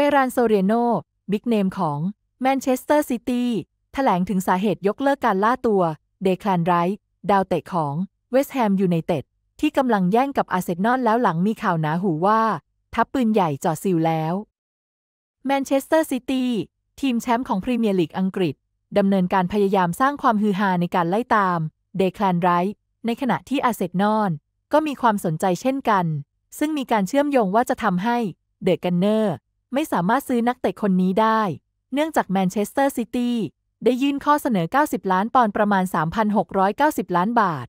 เฟรานโซเรียโนบิ๊กเนมของแมนเชสเตอร์ซิตี้ แถลงถึงสาเหตุยกเลิกการล่าตัว เดคลานไรท์ดาวเตะของเวสต์แฮมยูไนเต็ดที่กำลังแย่งกับอาเซนอนแล้วหลังมีข่าวหนาหูว่า ทัพปืนใหญ่จ่อซิลแล้ว แมนเชสเตอร์ซิตี้ ทีมแชมป์ของพรีเมียร์ลีกอังกฤษ ดำเนินการพยายามสร้างความฮือฮาในการไล่ตาม เดคลานไรท์ในขณะที่อาเซนอนก็มีความสนใจเช่นกัน ซึ่งมีการเชื่อมโยงว่าจะทำให้ เดอะกันเนอร์ไม่สามารถซื้อนักเตะคนนี้ได้ เนื่องจากแมนเชสเตอร์ซิตี้ได้ยื่นข้อเสนอ 90 ล้านปอนด์ประมาณ 3,690 ล้านบาท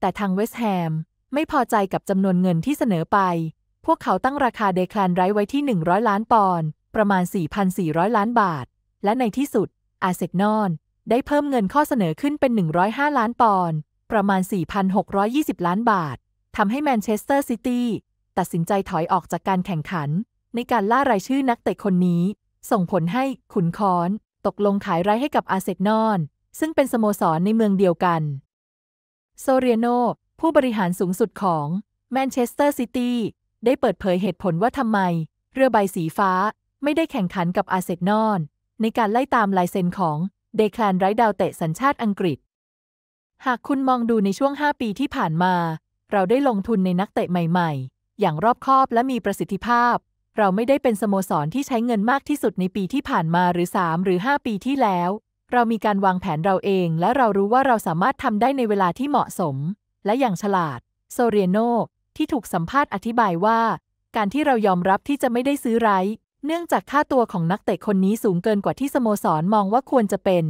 แต่ทางเวสต์แฮมไม่พอใจกับจำนวนเงินที่เสนอไป พวกเขาตั้งราคาเดคลานไรไว้ที่ 100 ล้านปอนด์ประมาณ 4,400 ล้านบาท และในที่สุด อาเซนอนได้เพิ่มเงินข้อเสนอขึ้นเป็น 105 ล้านปอนด์ประมาณ 4,620 ล้านบาท ทำให้แมนเชสเตอร์ซิตี้ตัดสินใจถอยออกจากการแข่งขันในการล่ารายชื่อนักเตะคนนี้ ส่งผลให้ขุนคอนตกลงขายไรยให้กับอาเซนอน ซึ่งเป็นสโมสรในเมืองเดียวกัน โซเรียโนผู้บริหารสูงสุดของแมนเชสเตอร์ซิตี้ได้เปิดเผยเหตุผลว่าทำไม เรือใบสีฟ้าไม่ได้แข่งขันกับอาเซนอน ในการไล่ตามลายเซ็นของเดคลานไรดาวเตะสัญชาติอังกฤษ หากคุณมองดูในช่วง 5 ปีที่ผ่านมา เราได้ลงทุนในนักเตะใหม่ ๆ อย่างรอบคอบและมีประสิทธิภาพเราไม่ได้เป็นสโมสรที่ใช้เงินมากที่สุดในปีที่ผ่านมาหรือ 3 หรือ 5 ปีที่แล้ว เรามีการวางแผนเราเองและเรารู้ว่าเราสามารถทำได้ในเวลาที่เหมาะสม และอย่างฉลาด โซเรียโนที่ถูกสัมภาษณ์อธิบายว่า การที่เรายอมรับที่จะไม่ได้ซื้อไรเนื่องจากค่าตัวของนักเตะคนนี้สูงเกินกว่าที่สโมสรมองว่าควรจะเป็น